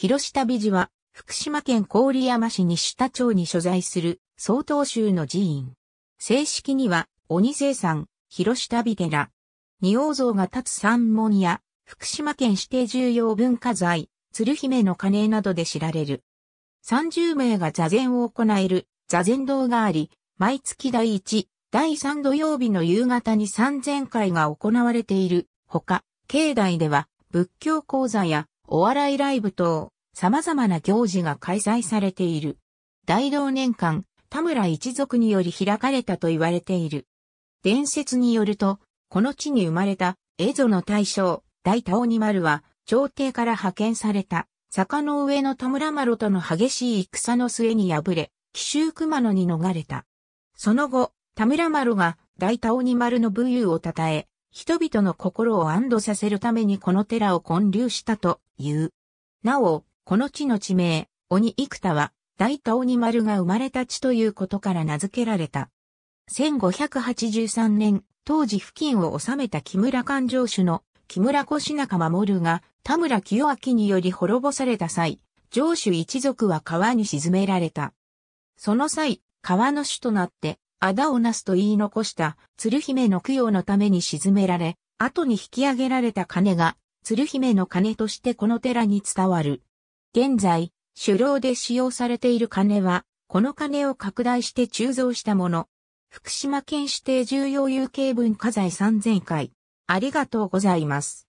広下美寺は、福島県郡山市西田町に所在する、曹洞宗の寺院。正式には、鬼生産、広下美寺。二王像が立つ三門や、福島県指定重要文化財、鶴姫の鐘などで知られる。30名が座禅を行える、座禅堂があり、毎月第1、第3土曜日の夕方に3000回が行われている、ほか、境内では、仏教講座やお笑いライブ等、様々な行事が開催されている。大同年間、田村一族により開かれたと言われている。伝説によると、この地に生まれた、蝦夷の大将、大田鬼丸は、朝廷から派遣された、坂の上の田村丸との激しい戦の末に敗れ、奇襲熊野に逃れた。その後、田村丸が大田鬼丸の武勇を称え、人々の心を安堵させるためにこの寺を建立したと言う。なお、この地の地名、鬼幾多は、大田鬼丸が生まれた地ということから名付けられた。1583年、当時付近を治めた木村勘定主の木村越中守が田村清明により滅ぼされた際、上主一族は川に沈められた。その際、川の主となって、あだをなすと言い残した鶴姫の供養のために沈められ、後に引き上げられた金が鶴姫の鐘としてこの寺に伝わる。現在、狩猟で使用されている鐘は、この鐘を拡大して鋳造したもの。福島県指定重要有形文化財3000回。ありがとうございます。